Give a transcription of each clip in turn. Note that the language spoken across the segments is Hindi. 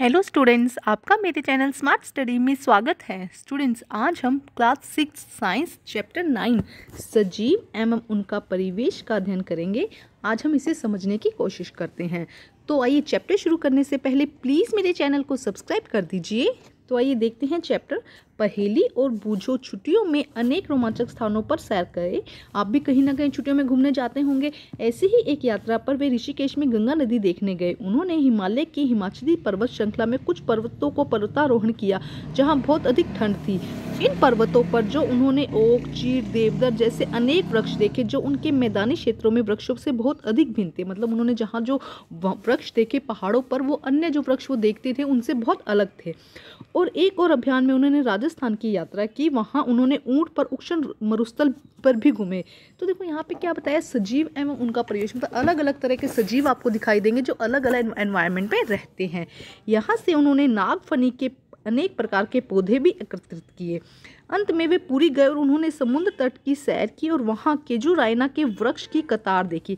हेलो स्टूडेंट्स आपका मेरे चैनल स्मार्ट स्टडी में स्वागत है स्टूडेंट्स आज हम class six science chapter nine सजीव एवं उनका परिवेश का अध्ययन करेंगे आज हम इसे समझने की कोशिश करते हैं तो आइए चैप्टर शुरू करने से पहले प्लीज़ मेरे चैनल को सब्सक्राइब कर दीजिए तो आइए देखते हैं चैप्टर पहेली और बूझो छुट्टियों में अनेक रोमांचक स्थानों पर सैर करें आप भी कहीं ना कहीं छुट्टियों में घूमने जाते होंगे ऐसी ही एक यात्रा पर वे ऋषिकेश में गंगा नदी देखने गए उन्होंने हिमालय की हिमाचली पर्वत श्रृंखला में कुछ पर्वतों को पर्वतारोहण किया जहाँ बहुत अधिक ठंड थी इन पर्वतों पर जो उन्होंने ओक चीर देवदर जैसे अनेक वृक्ष देखे जो उनके मैदानी क्षेत्रों में वृक्षों से बहुत अधिक भिन्न थे मतलब उन्होंने जहाँ जो वृक्ष देखे पहाड़ों पर वो अन्य जो वृक्ष वो देखते थे उनसे बहुत अलग थे और एक और अभियान में उन्होंने राजस्थान की यात्रा की वहाँ उन्होंने ऊँट पर उक्षण मरुस्थल पर भी घूमे तो देखो यहाँ पे क्या बताया सजीव एवं उनका परिवेश मतलब अलग अलग तरह के सजीव आपको दिखाई देंगे जो अलग अलग एनवायरमेंट में रहते हैं यहाँ से उन्होंने नागफनी के अनेक प्रकार के पौधे भी एकत्रित किए अंत में वे पूरी गए और उन्होंने समुद्र तट की सैर की और वहाँ केजुरायना के वृक्ष की कतार देखी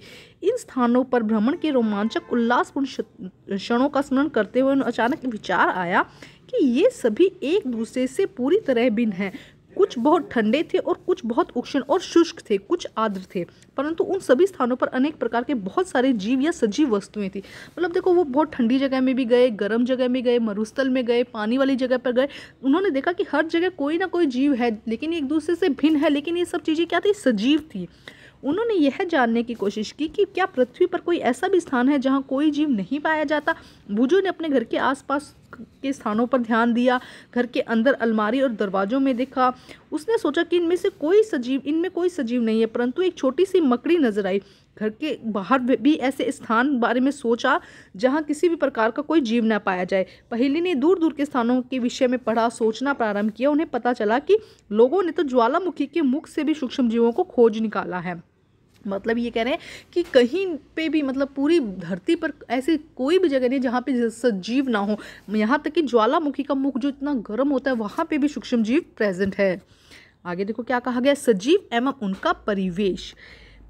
इन स्थानों पर भ्रमण के रोमांचक उल्लासपूर्ण क्षणों का स्मरण करते हुए उन्हें अचानक विचार आया कि ये सभी एक दूसरे से पूरी तरह भिन्न हैं कुछ बहुत ठंडे थे और कुछ बहुत उक्षण और शुष्क थे कुछ आर्द्र थे परंतु उन सभी स्थानों पर अनेक प्रकार के बहुत सारे जीव या सजीव वस्तुएं थी मतलब देखो वो बहुत ठंडी जगह में भी गए गर्म जगह में गए मरुस्थल में गए पानी वाली जगह पर गए उन्होंने देखा कि हर जगह कोई ना कोई जीव है लेकिन एक दूसरे से भिन्न है लेकिन ये सब चीज़ें क्या थी सजीव थी उन्होंने यह जानने की कोशिश की कि क्या पृथ्वी पर कोई ऐसा भी स्थान है जहाँ कोई जीव नहीं पाया जाता बुजो ने अपने घर के आसपास के स्थानों पर ध्यान दिया घर के अंदर अलमारी और दरवाज़ों में देखा उसने सोचा कि इनमें से कोई सजीव इनमें कोई सजीव नहीं है परंतु एक छोटी सी मकड़ी नजर आई घर के बाहर भी ऐसे स्थान बारे में सोचा जहाँ किसी भी प्रकार का कोई जीव न पाया जाए पहली ने दूर दूर के स्थानों के विषय में पढ़ा सोचना प्रारंभ किया उन्हें पता चला कि लोगों ने तो ज्वालामुखी के मुख से भी सूक्ष्म जीवों को खोज निकाला है मतलब ये कह रहे हैं कि कहीं पे भी मतलब पूरी धरती पर ऐसी कोई भी जगह नहीं जहाँ पे सजीव ना हो यहाँ तक कि ज्वालामुखी का मुख जो इतना गर्म होता है वहाँ पे भी सूक्ष्म जीव प्रेजेंट है आगे देखो क्या कहा गया सजीव एवं उनका परिवेश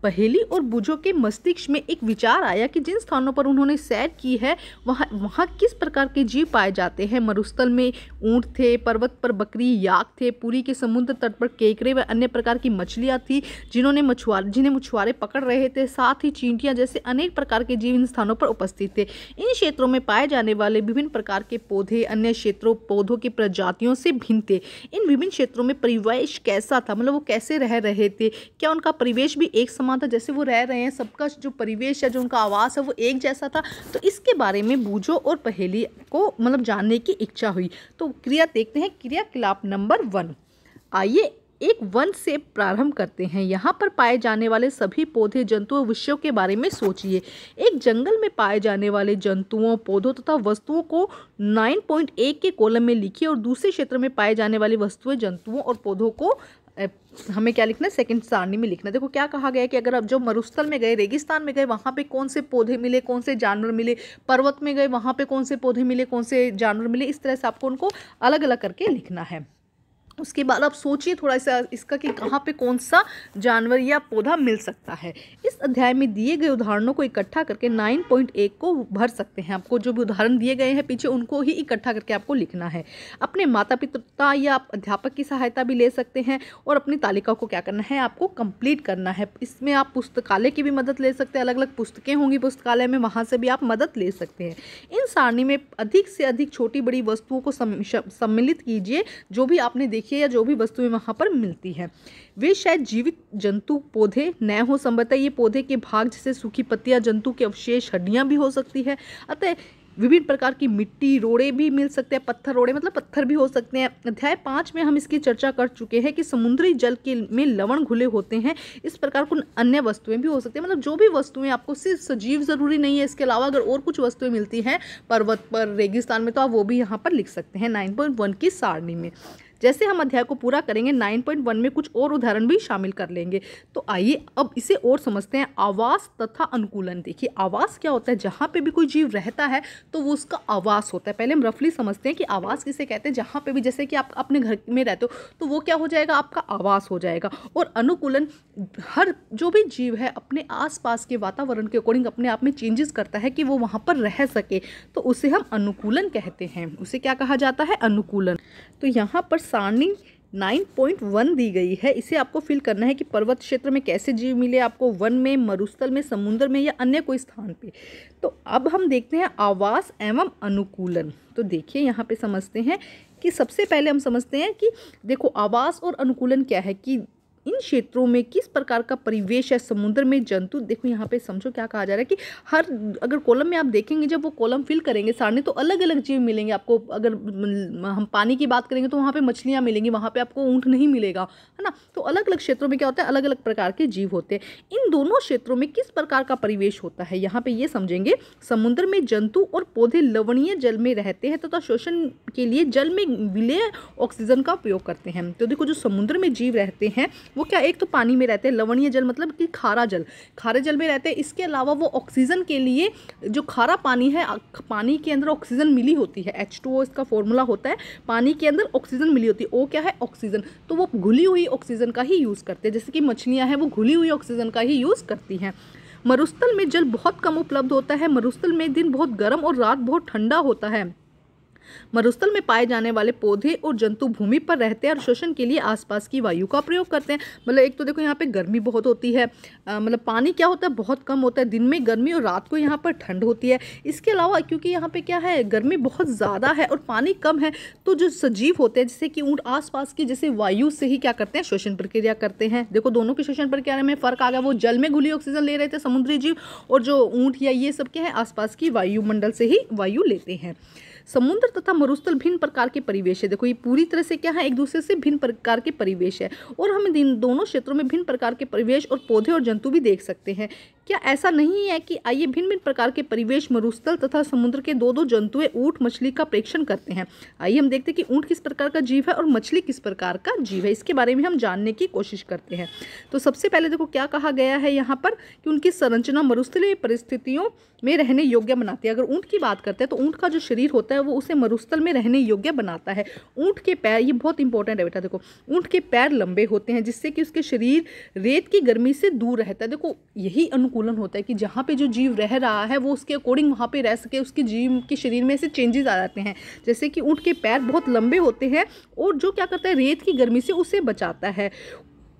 पहेली और बुझो के मस्तिष्क में एक विचार आया कि जिन स्थानों पर उन्होंने सैर की है वहाँ वहाँ किस प्रकार के जीव पाए जाते हैं मरुस्थल में ऊँट थे पर्वत पर बकरी याक थे पूरी के समुद्र तट पर केकरे व अन्य प्रकार की मछलियाँ थी जिन्होंने मछुआरे जिन्हें मछुआरे पकड़ रहे थे साथ ही चींटियाँ जैसे अनेक प्रकार के जीव इन स्थानों पर उपस्थित थे इन क्षेत्रों में पाए जाने वाले विभिन्न प्रकार के पौधे अन्य क्षेत्रों पौधों की प्रजातियों से भिन्न थे इन विभिन्न क्षेत्रों में परिवेश कैसा था मतलब वो कैसे रह रहे थे क्या उनका परिवेश भी एक समय समा था जैसे वो रह रहे हैं सबका जो परिवेश है जो उनका आवास है वो एक जैसा था तो इसके बारे में बूझो और पहेली को मतलब जानने की इच्छा हुई तो क्रिया देखते हैं क्रियाकलाप नंबर वन आइए एक वन से प्रारंभ करते हैं यहाँ पर पाए जाने वाले सभी पौधे जंतुओं विषयों के बारे में सोचिए एक जंगल में पाए जाने वाले जंतुओं पौधों तथा वस्तुओं को 9.1 के कॉलम में लिखिए और दूसरे क्षेत्र में पाए जाने वाली वस्तुएं जंतुओं और पौधों को हमें क्या लिखना है सेकंड सारणी में लिखना है देखो क्या कहा गया है कि अगर आप जो मरुस्थल में गए रेगिस्तान में गए वहाँ पे कौन से पौधे मिले कौन से जानवर मिले पर्वत में गए वहाँ पे कौन से पौधे मिले कौन से जानवर मिले इस तरह से आपको उनको अलग अलग करके लिखना है उसके बाद आप सोचिए थोड़ा सा इसका कि कहाँ पे कौन सा जानवर या पौधा मिल सकता है इस अध्याय में दिए गए उदाहरणों को इकट्ठा करके 9.1 को भर सकते हैं आपको जो भी उदाहरण दिए गए हैं पीछे उनको ही इकट्ठा करके आपको लिखना है अपने माता पिता या आप अध्यापक की सहायता भी ले सकते हैं और अपनी तालिका को क्या करना है आपको कंप्लीट करना है इसमें आप पुस्तकालय की भी मदद ले सकते हैं अलग अलग पुस्तकें होंगी पुस्तकालय में वहाँ से भी आप मदद ले सकते हैं इन सारणी में अधिक से अधिक छोटी बड़ी वस्तुओं को सम्मिलित कीजिए जो भी आपने देखी देखिए या जो भी वस्तुएं वहाँ पर मिलती हैं वे शायद जीवित जंतु पौधे न हो संभवतः ये पौधे के भाग जैसे सूखी पत्तियाँ जंतु के अवशेष हड्डियाँ भी हो सकती है अतः विभिन्न प्रकार की मिट्टी रोड़े भी मिल सकते हैं पत्थर रोड़े मतलब पत्थर भी हो सकते हैं अध्याय पाँच में हम इसकी चर्चा कर चुके हैं कि समुद्री जल के में लवण घुले होते हैं इस प्रकार कुछ अन्य वस्तुएं भी हो सकती हैं मतलब जो भी वस्तुएं आपको सिर्फ सजीव ज़रूरी नहीं है इसके अलावा अगर और कुछ वस्तुएं मिलती हैं पर्वत पर रेगिस्तान में तो आप वो भी यहाँ पर लिख सकते हैं नाइन की सारणी में जैसे हम अध्याय को पूरा करेंगे 9.1 में कुछ और उदाहरण भी शामिल कर लेंगे तो आइए अब इसे और समझते हैं आवास तथा अनुकूलन देखिए आवास क्या होता है जहाँ पे भी कोई जीव रहता है तो वो उसका आवास होता है पहले हम रफली समझते हैं कि आवास किसे कहते हैं जहाँ पे भी जैसे कि आप अपने घर में रहते हो तो वो क्या हो जाएगा आपका आवास हो जाएगा और अनुकूलन हर जो भी जीव है अपने आसपास के वातावरण के अकॉर्डिंग अपने आप में चेंजेस करता है कि वो वहाँ पर रह सके तो उसे हम अनुकूलन कहते हैं उसे क्या कहा जाता है अनुकूलन तो यहाँ पर सारणी 9.1 दी गई है इसे आपको फिल करना है कि पर्वत क्षेत्र में कैसे जीव मिले आपको वन में मरुस्थल में समुद्र में या अन्य कोई स्थान पे तो अब हम देखते हैं आवास एवं अनुकूलन तो देखिए यहाँ पे समझते हैं कि सबसे पहले हम समझते हैं कि देखो आवास और अनुकूलन क्या है कि इन क्षेत्रों में किस प्रकार का परिवेश है समुद्र में जंतु देखो यहाँ पे समझो क्या कहा जा रहा है कि हर अगर कॉलम में आप देखेंगे जब वो कॉलम फिल करेंगे सारने तो अलग अलग जीव मिलेंगे आपको अगर हम पानी की बात करेंगे तो वहाँ पर मछलियाँ मिलेंगी वहाँ पे आपको ऊँट नहीं मिलेगा है ना तो अलग अलग क्षेत्रों में क्या होता है अलग अलग प्रकार के जीव होते हैं इन दोनों क्षेत्रों में किस प्रकार का परिवेश होता है यहाँ पर ये समझेंगे समुद्र में जंतु और पौधे लवणीय जल में रहते हैं तथा शोषण के लिए जल में विलय ऑक्सीजन का उपयोग करते हैं तो देखो जो समुद्र में जीव रहते हैं वो क्या एक तो पानी में रहते हैं लवणीय जल मतलब कि खारा जल खारे जल में रहते हैं इसके अलावा वो ऑक्सीजन के लिए जो खारा पानी है पानी के अंदर ऑक्सीजन मिली होती है एच टू ओ इसका फॉर्मूला होता है पानी के अंदर ऑक्सीजन मिली होती है ओ क्या है ऑक्सीजन तो वो घुली हुई ऑक्सीजन का ही यूज़ करते हैं जैसे कि मछलियाँ हैं वो घुली हुई ऑक्सीजन का ही यूज़ करती हैं मरुस्थल में जल बहुत कम उपलब्ध होता है मरुस्थल में दिन बहुत गर्म और रात बहुत ठंडा होता है मरुस्थल में पाए जाने वाले पौधे और जंतु भूमि पर रहते हैं और शोषण के लिए आसपास की वायु का प्रयोग करते हैं मतलब एक तो देखो यहाँ पे गर्मी बहुत होती है मतलब पानी क्या होता है बहुत कम होता है दिन में गर्मी और रात को यहाँ पर ठंड होती है इसके अलावा क्योंकि यहाँ पर क्या है गर्मी बहुत ज़्यादा है और पानी कम है तो जो सजीव होते हैं जैसे कि ऊँट आसपास की जैसे वायु से ही क्या करते हैं शोषण प्रक्रिया करते हैं देखो दोनों के शोषण प्रक्रिया में फ़र्क आ गया वो जल में घुली ऑक्सीजन ले रहे थे समुद्री जीव और जो ऊँट या ये सब क्या है आसपास की वायुमंडल से ही वायु लेते हैं समुद्र तथा मरुस्थल भिन्न प्रकार के परिवेश है देखो ये पूरी तरह से क्या है एक दूसरे से भिन्न प्रकार के परिवेश है और हम इन दोनों क्षेत्रों में भिन्न प्रकार के परिवेश और पौधे और जंतु भी देख सकते हैं क्या ऐसा नहीं है कि आइए भिन्न भिन्न प्रकार के परिवेश मरुस्थल तथा समुद्र के दो दो जंतुएं ऊँट मछली का प्रेक्षण करते हैं आइए हम देखते हैं कि ऊँट किस प्रकार का जीव है और मछली किस प्रकार का जीव है इसके बारे में हम जानने की कोशिश करते हैं तो सबसे पहले देखो क्या कहा गया है यहाँ पर कि उनकी संरचना मरुस्थलीय परिस्थितियों में रहने योग्य बनाती है अगर ऊँट की बात करते हैं तो ऊँट का जो शरीर होता है वो उसे मरुस्थल में रहने योग्य बनाता है ऊँट के पैर ये बहुत इंपॉर्टेंट है बेटा देखो ऊँट के पैर लंबे होते हैं जिससे कि उसके शरीर रेत की गर्मी से दूर रहता है देखो यही अनुकूलन होता है कि जहाँ पे जो जीव रह रहा है वो उसके अकॉर्डिंग वहाँ पे रह सके उसके जीव के शरीर में ऐसे चेंजेस आ जाते हैं जैसे कि ऊँट के पैर बहुत लंबे होते हैं और जो क्या करता है रेत की गर्मी से उसे बचाता है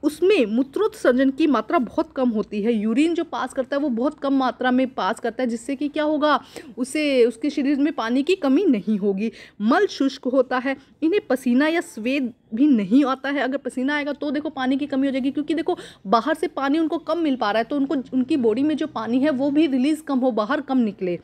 उसमें मूत्रोत्सर्जन की मात्रा बहुत कम होती है यूरिन जो पास करता है वो बहुत कम मात्रा में पास करता है जिससे कि क्या होगा उसे उसके शरीर में पानी की कमी नहीं होगी मल शुष्क होता है इन्हें पसीना या स्वेद भी नहीं आता है अगर पसीना आएगा तो देखो पानी की कमी हो जाएगी क्योंकि देखो बाहर से पानी उनको कम मिल पा रहा है तो उनको उनकी बॉडी में जो पानी है वो भी रिलीज़ कम हो बाहर कम निकले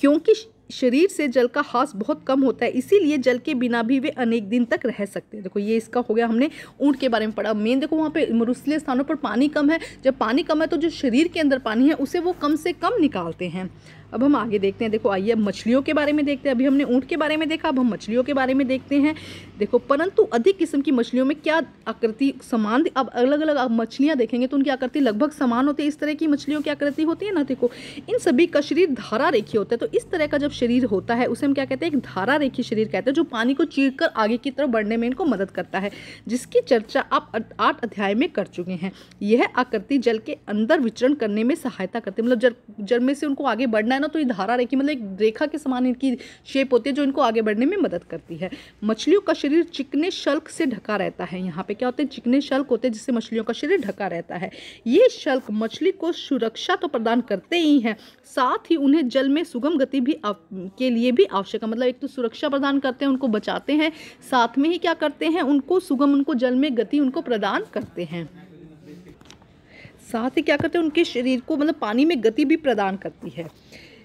क्योंकि शरीर से जल का हास बहुत कम होता है इसीलिए जल के बिना भी वे अनेक दिन तक रह सकते हैं देखो ये इसका हो गया हमने ऊँट के बारे में पढ़ा मेन देखो वहाँ पे मरुस्थलीय स्थानों पर पानी कम है जब पानी कम है तो जो शरीर के अंदर पानी है उसे वो कम से कम निकालते हैं अब हम आगे देखते हैं देखो आइए अब मछलियों के बारे में देखते हैं अभी हमने ऊँट के बारे में देखा अब हम मछलियों के बारे में देखते हैं देखो परंतु अधिक किस्म की मछलियों में क्या आकृति समान अब अलग अलग आप मछलियाँ देखेंगे तो उनकी आकृति लगभग समान होती है इस तरह की मछलियों की आकृति होती है ना देखो इन सभी का शरीर धारा रेखी होता है तो इस तरह का जब शरीर होता है उसे हम क्या कहते हैं एक धारा रेखी शरीर कहते हैं जो पानी को चीर कर आगे की तरफ बढ़ने में इनको मदद करता है जिसकी चर्चा आप आठ अध्याय में कर चुके हैं यह आकृति जल के अंदर विचरण करने में सहायता करती है मतलब जल में से उनको आगे बढ़ना है ना तो ये धारा रेखी मतलब एक रेखा के समान इनकी शेप होती है जो इनको आगे बढ़ने में मदद करती है मछलियों का शरीर चिकने शल्क से ढका रहता है यहाँ पे क्या होते हैं चिकने शल्क होते हैं जिससे मछलियों का शरीर ढका रहता है ये शल्क मछली को सुरक्षा तो प्रदान करते ही हैं साथ ही उन्हें जल में सुगम गति भी के लिए भी आवश्यक है मतलब एक तो सुरक्षा प्रदान करते हैं उनको बचाते हैं साथ में ही क्या करते हैं उनको सुगम उनको जल में गति उनको प्रदान करते हैं साथ ही क्या करते हैं उनके शरीर को मतलब पानी में गति भी प्रदान करती है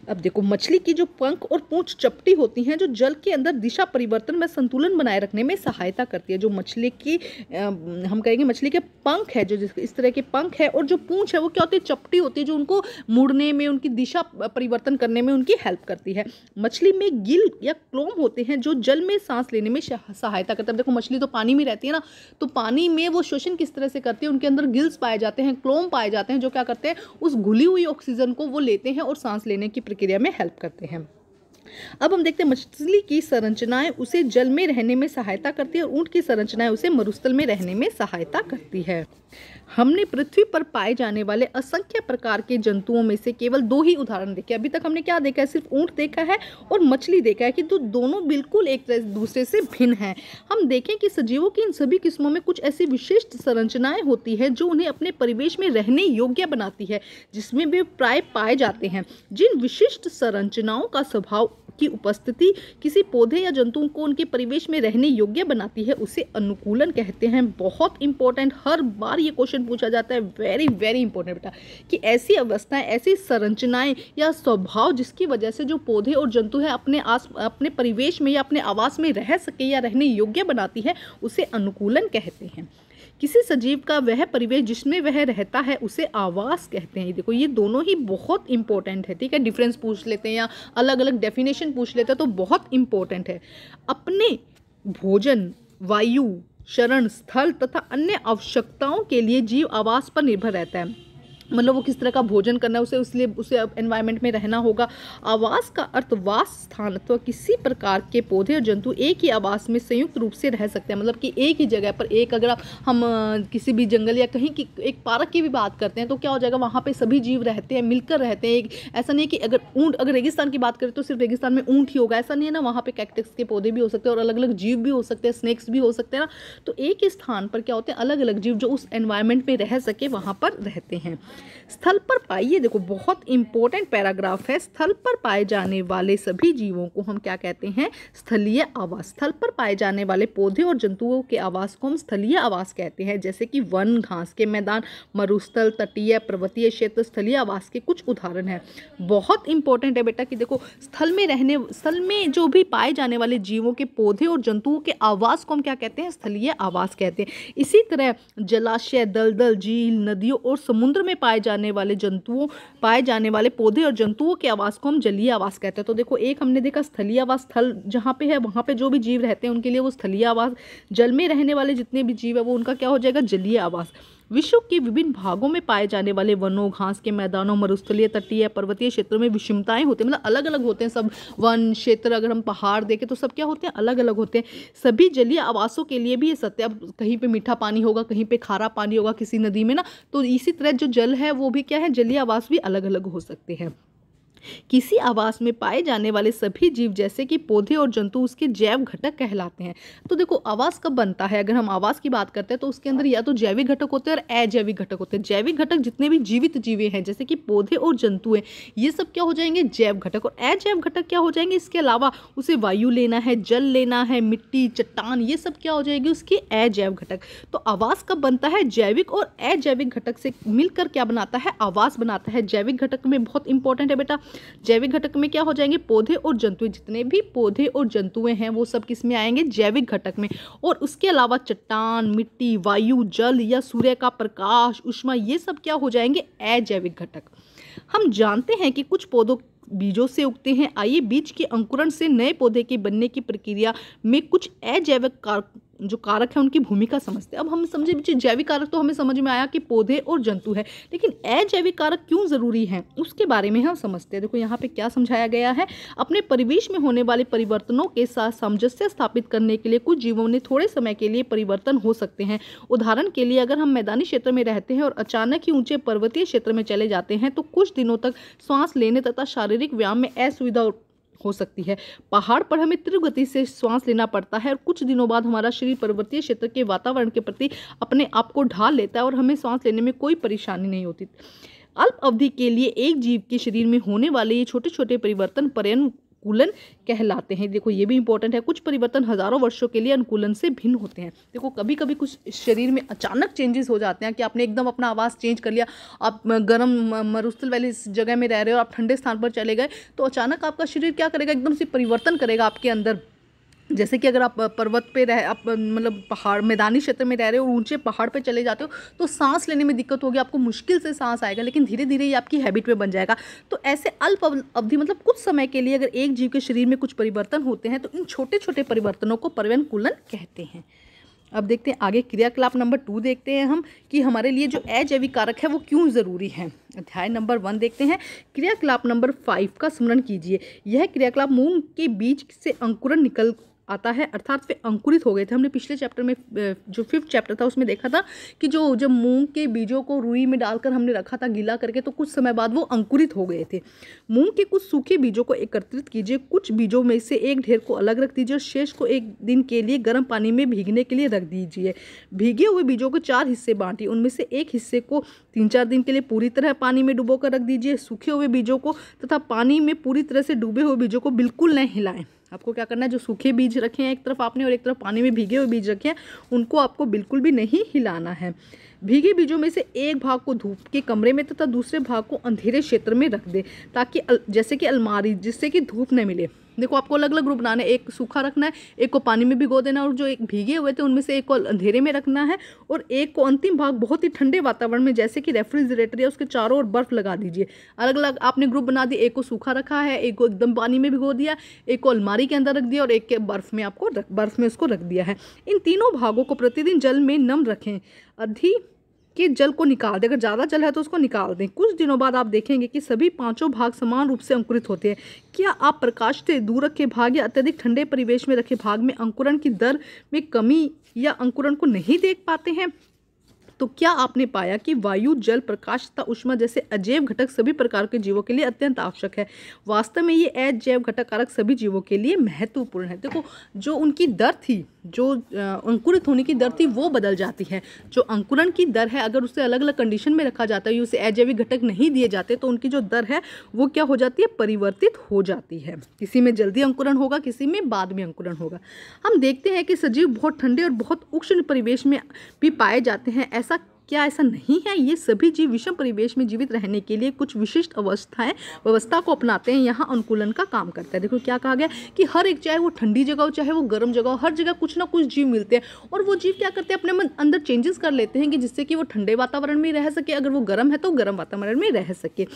अब देखो मछली की जो पंख और पूंछ चपटी होती हैं जो जल के अंदर दिशा परिवर्तन में संतुलन बनाए रखने में सहायता करती है जो मछली की हम कहेंगे मछली के पंख है जो इस तरह के पंख है और जो पूंछ है वो क्या होती है चपटी होती है जो उनको मुड़ने में उनकी दिशा परिवर्तन करने में उनकी हेल्प करती है मछली में गिल या क्लोम होते हैं जो जल में सांस लेने में सहायता करते हैं देखो मछली तो पानी में रहती है ना तो पानी में वो शोषण किस तरह से करती है उनके अंदर गिल्स पाए जाते हैं क्लोम पाए जाते हैं जो क्या करते हैं उस घुली हुई ऑक्सीजन को वो लेते हैं और सांस लेने की प्रक्रिया में हेल्प करते हैं अब हम देखते हैं मछली की संरचनाएं उसे जल में रहने में सहायता करती है और ऊंट की संरचनाएं उसे मरुस्थल में रहने में सहायता करती है हमने पृथ्वी पर पाए जाने वाले असंख्य प्रकार के जंतुओं में से केवल दो ही उदाहरण देखे अभी तक हमने क्या देखा है सिर्फ ऊँट देखा है और मछली देखा है कि तो दोनों बिल्कुल एक दूसरे से भिन्न हैं हम देखें कि सजीवों की इन सभी किस्मों में कुछ ऐसी विशिष्ट संरचनाएं होती हैं जो उन्हें अपने परिवेश में रहने योग्य बनाती है जिसमें वे प्राय पाए जाते हैं जिन विशिष्ट संरचनाओं का स्वभाव की उपस्थिति किसी पौधे या जंतुओं को उनके परिवेश में रहने योग्य बनाती है उसे अनुकूलन कहते हैं बहुत इंपॉर्टेंट हर बार ये क्वेश्चन पूछा जाता है वेरी वेरी इंपॉर्टेंट बेटा कि ऐसी अवस्थाएं ऐसी संरचनाएं या स्वभाव जिसकी वजह से जो पौधे और जंतु हैं अपने आस अपने परिवेश में या अपने आवास में रह सके या रहने योग्य बनाती है उसे अनुकूलन कहते हैं किसी सजीव का वह परिवेश जिसमें वह रहता है उसे आवास कहते हैं देखो ये दोनों ही बहुत इंपॉर्टेंट है ठीक है डिफरेंस पूछ लेते हैं या अलग अलग डेफिनेशन पूछ लेते हैं तो बहुत इंपॉर्टेंट है अपने भोजन वायु शरण स्थल तथा अन्य आवश्यकताओं के लिए जीव आवास पर निर्भर रहता है मतलब वो किस तरह का भोजन करना है उसे उसलिए उसे एनवायरनमेंट में रहना होगा आवास का अर्थ वास स्थान अथवा किसी प्रकार के पौधे और जंतु एक ही आवास में संयुक्त रूप से रह सकते हैं मतलब कि एक ही जगह पर एक अगर हम किसी भी जंगल या कहीं की एक पार्क की भी बात करते हैं तो क्या हो जाएगा वहाँ पर सभी जीव रहते हैं मिलकर रहते हैं एक ऐसा नहीं कि अगर ऊँट अगर रेगिस्तान की बात करें तो सिर्फ रेगिस्तान में ऊँट ही होगा ऐसा नहीं है ना वहाँ पर कैक्टिक्स के पौधे भी हो सकते हैं और अलग अलग जीव भी हो सकते हैं स्नैक्स भी हो सकते हैं ना तो एक ही स्थान पर क्या होते हैं अलग अलग जीव जो उस एनवायरमेंट में रह सके वहाँ पर रहते हैं स्थल पर पाइए ये देखो बहुत इंपॉर्टेंट पैराग्राफ है स्थल पर पाए जाने वाले सभी जीवों को हम क्या कहते हैं स्थलीय आवास स्थल पर पाए जाने वाले पौधे और जंतुओं के आवास को हम स्थलीय आवास कहते हैं जैसे कि वन घास के मैदान मरुस्थल तटीय पर्वतीय क्षेत्र स्थलीय आवास के कुछ उदाहरण है बहुत इंपॉर्टेंट है बेटा कि देखो स्थल में रहने स्थल में जो भी पाए जाने वाले जीवों के पौधे और जंतुओं के आवास को हम क्या कहते हैं स्थलीय आवास कहते हैं इसी तरह जलाशय दलदल झील नदियों और समुद्र में पाए पाए जाने वाले जंतुओं पाए जाने वाले पौधे और जंतुओं के आवास को हम जलीय आवास कहते हैं तो देखो एक हमने देखा स्थलीय आवास स्थल जहाँ पे है वहाँ पे जो भी जीव रहते हैं उनके लिए वो स्थलीय आवास जल में रहने वाले जितने भी जीव है वो उनका क्या हो जाएगा जलीय आवास विश्व के विभिन्न भागों में पाए जाने वाले वनों घास के मैदानों मरुस्थलीय तटीय पर्वतीय क्षेत्रों में विषमताएं होती हैं मतलब अलग अलग होते हैं सब वन क्षेत्र अगर हम पहाड़ देखें तो सब क्या होते हैं अलग अलग होते हैं सभी जलीय आवासों के लिए भी ये सत्य अब कहीं पर मीठा पानी होगा कहीं पर खारा पानी होगा किसी नदी में ना तो इसी तरह जो जल है वो भी क्या है जलीय आवास भी अलग अलग हो सकते हैं किसी आवास में पाए जाने वाले सभी जीव जैसे कि पौधे और जंतु उसके जैव घटक कहलाते हैं तो देखो आवास कब बनता है अगर हम आवास की बात करते हैं तो उसके अंदर या तो जैविक घटक होते हैं और अजैविक घटक होते हैं जैविक घटक जितने भी जीवित जीवे हैं जैसे कि पौधे और जंतु हैं ये सब क्या हो जाएंगे जैव घटक और अजैव घटक क्या हो जाएंगे इसके अलावा उसे वायु लेना है जल लेना है मिट्टी चट्टान ये सब क्या हो जाएगी उसकी अजैव घटक तो आवास कब बनता है जैविक और अजैविक घटक से मिलकर क्या बनाता है आवास बनाता है जैविक घटक में बहुत इंपॉर्टेंट है बेटा जैविक घटक में क्या हो जाएंगे पौधे और जंतु जितने भी पौधे और जंतुएं हैं वो सब किस में आएंगे जैविक घटक में और उसके अलावा चट्टान मिट्टी वायु जल या सूर्य का प्रकाश उष्मा ये सब क्या हो जाएंगे अजैविक घटक हम जानते हैं कि कुछ पौधों बीजों से उगते हैं आइए बीज के अंकुरण से नए पौधे के बनने की प्रक्रिया में कुछ अजैविक जो कारक है उनकी भूमिका समझते हैं अब हम समझे बच्चे जैविक कारक तो हमें समझ में आया कि पौधे और जंतु है लेकिन अजैविक कारक क्यों ज़रूरी है उसके बारे में हम समझते हैं देखो यहाँ पे क्या समझाया गया है अपने परिवेश में होने वाले परिवर्तनों के साथ सामंजस्य स्थापित करने के लिए कुछ जीवों में थोड़े समय के लिए परिवर्तन हो सकते हैं उदाहरण के लिए अगर हम मैदानी क्षेत्र में रहते हैं और अचानक ही ऊंचे पर्वतीय क्षेत्र में चले जाते हैं तो कुछ दिनों तक सांस लेने तथा शारीरिक व्यायाम में असुविधा हो सकती है पहाड़ पर हमें तीव्र गति से श्वास लेना पड़ता है और कुछ दिनों बाद हमारा शरीर पर्वतीय क्षेत्र के वातावरण के प्रति अपने आप को ढाल लेता है और हमें सांस लेने में कोई परेशानी नहीं होती अल्प अवधि के लिए एक जीव के शरीर में होने वाले ये छोटे छोटे परिवर्तन पर्यन अनुकूलन कहलाते हैं देखो ये भी इंपॉर्टेंट है कुछ परिवर्तन हज़ारों वर्षों के लिए अनुकूलन से भिन्न होते हैं देखो कभी कभी कुछ शरीर में अचानक चेंजेस हो जाते हैं कि आपने एकदम अपना आवाज़ चेंज कर लिया आप गर्म मरुस्थल वाली जगह में रह रहे हो आप ठंडे स्थान पर चले गए तो अचानक आपका शरीर क्या करेगा एकदम से परिवर्तन करेगा आपके अंदर जैसे कि अगर आप पर्वत पे रह आप मतलब पहाड़ मैदानी क्षेत्र में रह रहे हो और ऊंचे पहाड़ पे चले जाते हो तो सांस लेने में दिक्कत होगी आपको मुश्किल से सांस आएगा लेकिन धीरे धीरे ये आपकी हैबिट में बन जाएगा तो ऐसे अल्प अवधि मतलब कुछ समय के लिए अगर एक जीव के शरीर में कुछ परिवर्तन होते हैं तो इन छोटे छोटे परिवर्तनों को परिवनकुलन कहते हैं अब देखते हैं आगे क्रियाकलाप नंबर टू देखते हैं हम कि हमारे लिए जो अजैविक कारक है वो क्यों ज़रूरी है अध्याय नंबर वन देखते हैं क्रियाकलाप नंबर फाइव का स्मरण कीजिए यह क्रियाकलाप मूंग के बीज से अंकुरन निकल आता है अर्थात वे अंकुरित हो गए थे हमने पिछले चैप्टर में जो फिफ्थ चैप्टर था उसमें देखा था कि जो जब मूंग के बीजों को रुई में डालकर हमने रखा था गीला करके तो कुछ समय बाद वो अंकुरित हो गए थे मूंग के कुछ सूखे बीजों को एकत्रित कीजिए कुछ बीजों में से एक ढेर को अलग रख दीजिए और शेष को एक दिन के लिए गर्म पानी में भीगने के लिए रख दीजिए भीगे हुए बीजों को चार हिस्से बांटिए उनमें से एक हिस्से को तीन चार दिन के लिए पूरी तरह पानी में डुबो कर रख दीजिए सूखे हुए बीजों को तथा पानी में पूरी तरह से डूबे हुए बीजों को बिल्कुल न हिलाएं आपको क्या करना है जो सूखे बीज रखे हैं एक तरफ आपने और एक तरफ पानी में भीगे हुए बीज रखे हैं उनको आपको बिल्कुल भी नहीं हिलाना है भीगे बीजों में से एक भाग को धूप के कमरे में तथा दूसरे भाग को अंधेरे क्षेत्र में रख दें ताकि जैसे कि अलमारी जिससे कि धूप न मिले देखो आपको अलग अलग ग्रुप बनाना है एक सूखा रखना है एक को पानी में भिगो देना और जो एक भीगे हुए थे उनमें से एक को अंधेरे में रखना है और एक को अंतिम भाग बहुत ही ठंडे वातावरण में जैसे कि रेफ्रिजरेटर या उसके चारों ओर बर्फ लगा दीजिए अलग अलग आपने ग्रुप बना दिया एक को सूखा रखा है एक को एकदम पानी में भिगो दिया एक को अलमारी के अंदर रख दिया और एक के बर्फ में आपको बर्फ में उसको रख दिया है इन तीनों भागों को प्रतिदिन जल में नम रखें अधि कि जल को निकाल दें अगर ज़्यादा जल है तो उसको निकाल दें कुछ दिनों बाद आप देखेंगे कि सभी पांचों भाग समान रूप से अंकुरित होते हैं क्या आप प्रकाश से दूर रखे भाग या अत्यधिक ठंडे परिवेश में रखे भाग में अंकुरण की दर में कमी या अंकुरण को नहीं देख पाते हैं तो क्या आपने पाया कि वायु जल प्रकाश तथा उष्मा जैसे अजैव घटक सभी प्रकार के जीवों के लिए अत्यंत आवश्यक है वास्तव में ये अजैव घटक कारक सभी जीवों के लिए महत्वपूर्ण है देखो जो उनकी दर थी जो अंकुरित होने की दर थी वो बदल जाती है जो अंकुरण की दर है अगर उसे अलग अलग कंडीशन में रखा जाता है उसे अजैविक घटक नहीं दिए जाते तो उनकी जो दर है वो क्या हो जाती है परिवर्तित हो जाती है किसी में जल्दी अंकुरण होगा किसी में बाद में अंकुरण होगा हम देखते हैं कि सजीव बहुत ठंडे और बहुत उष्ण परिवेश में भी पाए जाते हैं ऐसा क्या ऐसा नहीं है ये सभी जीव विषम परिवेश में जीवित रहने के लिए कुछ विशिष्ट अवस्थाएं व्यवस्था को अपनाते हैं यहाँ अनुकूलन का काम करता है देखो क्या कहा गया कि हर एक चाहे वो ठंडी जगह हो चाहे वो गर्म जगह हो हर जगह कुछ ना कुछ जीव मिलते हैं और वो जीव क्या करते हैं अपने अंदर चेंजेस कर लेते हैं कि जिससे कि वो ठंडे वातावरण में रह सके अगर वो गर्म है तो गर्म वातावरण में रह सके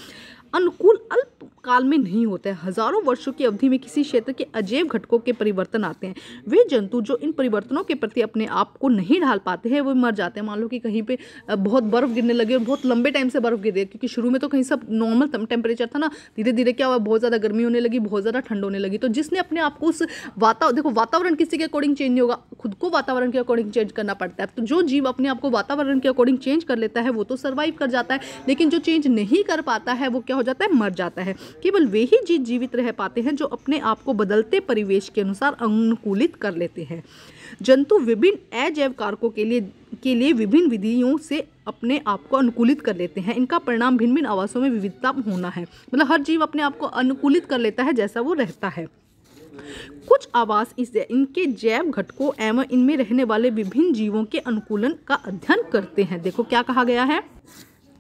अनुकूल अल्प काल में नहीं होता है हजारों वर्षों की अवधि में किसी क्षेत्र के अजैव घटकों के परिवर्तन आते हैं वे जंतु जो इन परिवर्तनों के प्रति अपने आप को नहीं ढाल पाते हैं वो मर जाते हैं मान लो कि कहीं पे बहुत बर्फ़ गिरने लगे और बहुत लंबे टाइम से बर्फ़ गिर क्योंकि शुरू में तो कहीं सब नॉर्मल टेम्परेचर था ना धीरे धीरे क्या हुआ बहुत ज़्यादा गर्मी होने लगी बहुत ज़्यादा ठंड होने लगी तो जिसने अपने आप को उस वातावरण देखो वातावरण किसी के अकॉर्डिंग चेंज नहीं होगा खुद को वातावरण के अकॉर्डिंग चेंज करना पड़ता है तो जो जीव अपने आप को वातावरण के अकॉर्डिंग चेंज कर लेता है वो तो सर्वाइव कर जाता है लेकिन जो चेंज नहीं कर पाता है वो क्या हो जाता है मर जाता है केवल वे ही जीव जीवित रह पाते हैं जो अपने आप को बदलते परिवेश के अनुसार अनुकूलित कर लेते हैं जंतु विभिन्न अजैव कारकों के लिए के लिए विभिन्न विधियों से अपने आप को अनुकूलित कर लेते हैं इनका परिणाम भिन्न भिन्न आवासों में विविधता होना है मतलब हर जीव अपने आप को अनुकूलित कर लेता है जैसा वो रहता है कुछ आवास इस इनके जैव घटकों एवं इनमें रहने वाले विभिन्न जीवों के अनुकूलन का अध्ययन करते हैं देखो क्या कहा गया है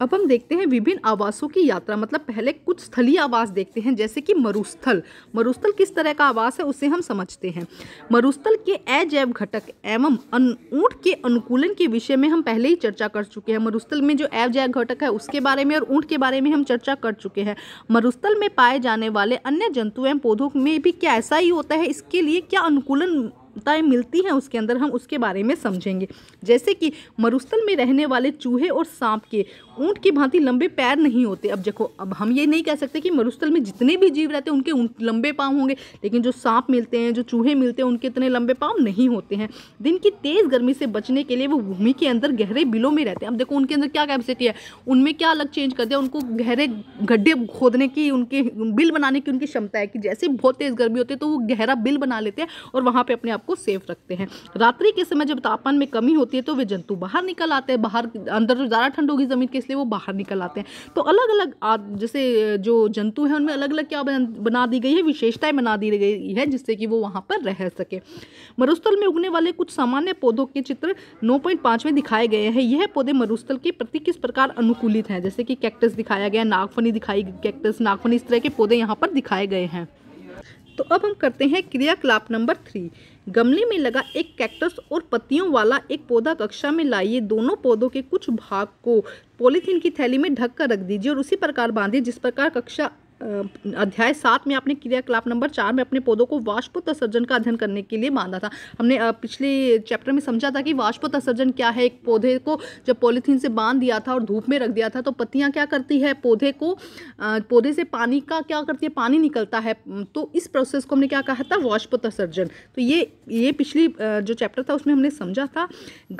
अब हम देखते हैं विभिन्न आवासों की यात्रा मतलब पहले कुछ स्थलीय आवास देखते हैं जैसे कि मरुस्थल मरुस्थल किस तरह का आवास है उसे हम समझते हैं मरुस्थल के अजैव घटक एवं अन ऊँट के अनुकूलन के विषय में हम पहले ही चर्चा कर चुके हैं मरुस्थल में जो अजैव घटक है उसके बारे में और ऊँट के बारे में हम चर्चा कर चुके हैं मरुस्थल में पाए जाने वाले अन्य जंतु एवं पौधों में भी क्या ऐसा ही होता है इसके लिए क्या अनुकूलन ताएँ मिलती हैं उसके अंदर हम उसके बारे में समझेंगे जैसे कि मरुस्थल में रहने वाले चूहे और सांप के ऊँट की भांति लंबे पैर नहीं होते अब देखो अब हम ये नहीं कह सकते कि मरुस्थल में जितने भी जीव रहते हैं उनके लंबे पाँव होंगे लेकिन जो सांप मिलते हैं जो चूहे मिलते हैं उनके इतने लंबे पाँव नहीं होते हैं दिन की तेज़ गर्मी से बचने के लिए वो भूमि के अंदर गहरे बिलों में रहते हैं अब देखो उनके अंदर क्या कैपेसिटी है उनमें क्या अलग चेंज कर दिया उनको गहरे गड्ढे खोदने की उनके बिल बनाने की उनकी क्षमता है कि जैसे बहुत तेज़ गर्मी होती है तो वो गहरा बिल बना लेते हैं और वहाँ पर अपने आप को सेफ रखते हैं रात्रि के समय जब तापमान में कमी होती है तो वे जंतु बाहर निकल आते हैं बाहर अंदर जो तो ज़्यादा ठंड होगी ज़मीन के इसलिए वो बाहर निकल आते हैं तो अलग अलग जैसे जो जंतु हैं उनमें अलग अलग क्या बना दी गई है विशेषताएं बना दी गई है जिससे कि वो वहाँ पर रह सके मरुस्थल में उगने वाले कुछ सामान्य पौधों के चित्र नौ में दिखाए गए हैं यह पौधे मरुस्थल के प्रति किस प्रकार अनुकूलित हैं जैसे कि कैक्टस दिखाया गया नागफनी दिखाई कैक्टस नागफनी इस तरह के पौधे यहाँ पर दिखाए गए हैं तो अब हम करते हैं क्रियाकलाप नंबर थ्री गमले में लगा एक कैक्टस और पत्तियों वाला एक पौधा कक्षा में लाइए दोनों पौधों के कुछ भाग को पॉलीथीन की थैली में ढक कर रख दीजिए और उसी प्रकार बांधिए जिस प्रकार कक्षा अध्याय सात में आपने क्रियाकलाप नंबर चार में अपने पौधों को तसर्जन का अध्ययन करने के लिए माना था हमने पिछले चैप्टर में समझा था कि तसर्जन क्या है एक पौधे को जब पॉलीथीन से बांध दिया था और धूप में रख दिया था तो पत्तियाँ क्या करती है पौधे को पौधे से पानी का क्या करती है पानी निकलता है तो इस प्रोसेस को हमने क्या कहा था तसर्जन तो ये ये पिछली जो चैप्टर था उसमें हमने समझा था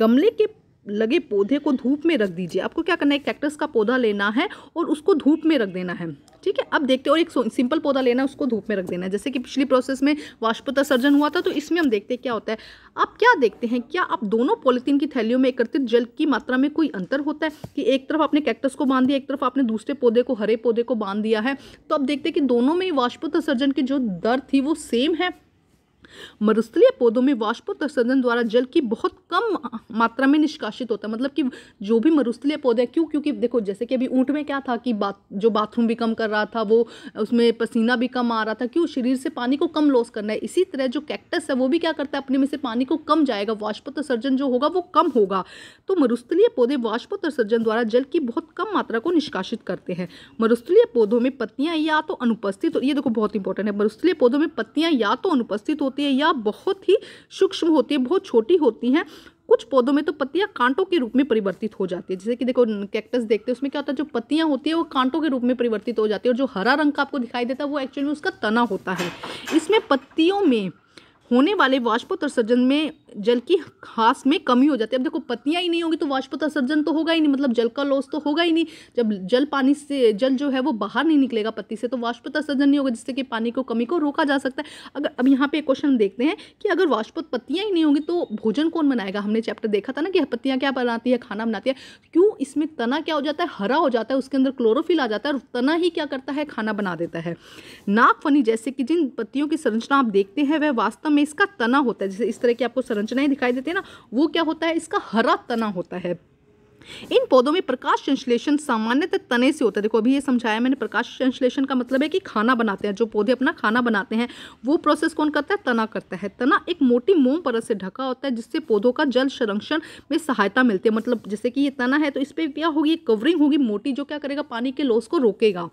गमले के लगे पौधे को धूप में रख दीजिए आपको क्या करना है कैक्टस का पौधा लेना है और उसको धूप में रख देना है ठीक है अब देखते हैं और एक सिंपल पौधा लेना है उसको धूप में रख देना है जैसे कि पिछली प्रोसेस में वाष्पता सर्जन हुआ था तो इसमें हम देखते हैं क्या होता है आप क्या देखते हैं क्या आप दोनों पॉलिथीन की थैलियों में एकत्रित जल की मात्रा में कोई अंतर होता है कि एक तरफ आपने कैक्टस को बांध दिया एक तरफ आपने दूसरे पौधे को हरे पौधे को बांध दिया है तो आप देखते हैं कि दोनों में ही सर्जन की जो दर थी वो सेम है मरुस्थलीय पौधों में वाष्प वाष्पोत्सर्जन द्वारा जल की बहुत कम मात्रा में निष्कासित होता है मतलब कि जो भी मरुस्थलीय पौधे हैं क्यों क्योंकि देखो जैसे कि अभी ऊँट में क्या था कि बात जो बाथरूम भी कम कर रहा था वो उसमें पसीना भी कम आ रहा था क्यों शरीर से पानी को कम लॉस करना है इसी तरह जो कैक्टस है वो भी क्या करता है अपने में से पानी को कम जाएगा वाष्प वाष्पोत्सर्जन जो होगा वो कम होगा तो मरुस्थलीय पौधे वाष्प वाष्पोत्सर्जन द्वारा जल की बहुत कम मात्रा को निष्कासित करते हैं मरुस्थलीय पौधों में पत्तियाँ या तो अनुपस्थित ये देखो बहुत इंपॉर्टेंट है मरुस्थलीय पौधों में पत्तियाँ या तो अनुपस्थित होती है या बहुत ही सूक्ष्म होती है बहुत छोटी होती हैं कुछ पौधों में तो पत्तियां कांटों के रूप में परिवर्तित हो जाती है जैसे कि देखो कैक्टस देखते हैं उसमें क्या होता है जो पत्तियां होती है वो कांटों के रूप में परिवर्तित हो जाती है और जो हरा रंग का आपको दिखाई देता है वो एक्चुअली उसका तना होता है इसमें पत्तियों में होने वाले वाष्पोत्सर्जन में जल की खास में कमी हो जाती है अब देखो पत्तियाँ ही नहीं होंगी तो वाष्पोत्सर्जन तो होगा ही नहीं मतलब जल का लॉस तो होगा ही नहीं जब जल पानी से जल जो है वो बाहर नहीं निकलेगा पत्ती से तो वाष्पोत्सर्जन नहीं होगा जिससे कि पानी को कमी को रोका जा सकता है अगर अब यहाँ पे क्वेश्चन देखते हैं कि अगर वाष्पोत पत्तियाँ ही नहीं होंगी तो भोजन कौन बनाएगा हमने चैप्टर देखा था ना कि पत्तियाँ क्या बनाती है खाना बनाती है क्यों इसमें तना क्या हो जाता है हरा हो जाता है उसके अंदर क्लोरोफिल आ जाता है और तना ही क्या करता है खाना बना देता है नागफनी जैसे कि जिन पत्तियों की संरचना आप देखते हैं वह वास्तव में इसका तना होता है जैसे इस तरह की आपको संरचनाएं दिखाई देती है ना वो क्या होता है इसका हरा तना होता है इन पौधों में प्रकाश संश्लेषण सामान्यतः तने से होता है देखो अभी ये समझाया मैंने प्रकाश संश्लेषण का मतलब है कि खाना बनाते हैं जो पौधे अपना खाना बनाते हैं वो प्रोसेस कौन करता है तना करता है तना एक मोटी मोम परत से ढका होता है जिससे पौधों का जल संरक्षण में सहायता मिलती है मतलब जैसे कि ये तना है तो इस पर क्या होगी कवरिंग होगी मोटी जो क्या करेगा पानी के लॉस को रोकेगा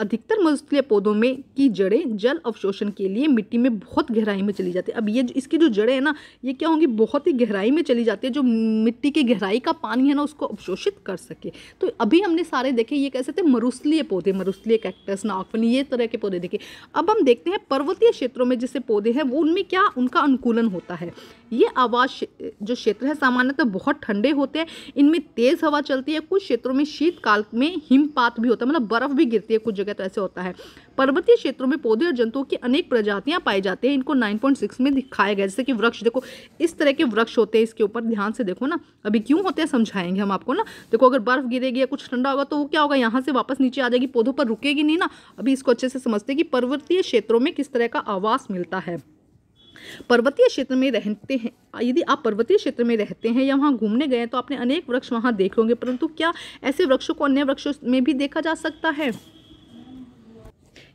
अधिकतर मरुस्थलीय पौधों में की जड़ें जल अवशोषण के लिए मिट्टी में बहुत गहराई में चली जाती है अब ये इसकी जो जड़ें हैं ना ये क्या होंगी बहुत ही गहराई में चली जाती है जो मिट्टी की गहराई का पानी है ना उसको अवशोषित कर सके तो अभी हमने सारे देखे ये कैसे थे मरुस्थलीय पौधे मरुस्थलीय कैक्टस नागफनी ये तरह के पौधे देखे अब हम देखते हैं पर्वतीय क्षेत्रों में जैसे पौधे हैं वो उनमें क्या उनका अनुकूलन होता है ये आवास जो क्षेत्र है सामान्यतः बहुत ठंडे होते हैं इनमें तेज़ हवा चलती है कुछ क्षेत्रों में शीतकाल में हिमपात भी होता है मतलब बर्फ़ भी गिरती है कुछ जगह तो ऐसे होता है पर्वतीय क्षेत्रों में पौधे और जंतुओं की अनेक प्रजातियां पाए जाते हैं इनको नाइन में दिखाया गया जैसे कि वृक्ष देखो इस तरह के वृक्ष होते हैं इसके ऊपर ध्यान से देखो ना अभी क्यों होते हैं समझाएंगे हम आपको ना देखो अगर बर्फ गिरेगी या कुछ ठंडा होगा तो वो क्या होगा यहाँ से वापस नीचे आ जाएगी पौधों पर रुकेगी नहीं ना अभी इसको अच्छे से समझते कि पर्वतीय क्षेत्रों में किस तरह का आवास मिलता है पर्वतीय क्षेत्र में रहते हैं यदि आप पर्वतीय क्षेत्र में रहते हैं या वहाँ घूमने गए तो आपने अनेक वृक्ष वहाँ देखे होंगे परंतु क्या ऐसे वृक्षों को अन्य वृक्षों में भी देखा जा सकता है